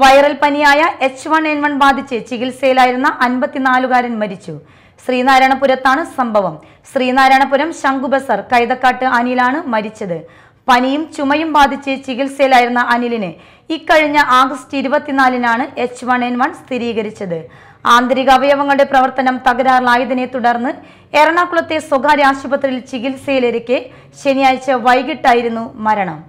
viral പനിയായ H one N one ബാധിച്ച് ചികിത്സയിലായിരുന്ന അൻപത്തിനാലുകാരൻ മരിച്ചു ശ്രീനാരായണപുരത്താണ് സംഭവം ശ്രീനാരായണപുരം ശംഖുബസർ കൈതക്കാട്ട് അനിലാണ് മരിച്ചത് പനിയും ചുമയും ബാധിച്ച് ചികിത്സയിലായിരുന്ന അനിലിന് ഇക്കഴിഞ്ഞ ആഗസ്റ്റ് ഇരുപത്തിനാലിനാണ് എച്ച് വൺ എൻ വൺ സ്ഥിരീകരിച്ചത് ആന്തരിക അവയവങ്ങളുടെ പ്രവർത്തനം തകരാറിലായതിനെ തുടർന്ന് എറണാകുളത്തെ സ്വകാര്യ ആശുപത്രിയിൽ ചികിത്സയിലിരിക്കെ ശനിയാഴ്ച വൈകിട്ടായിരുന്നു മരണം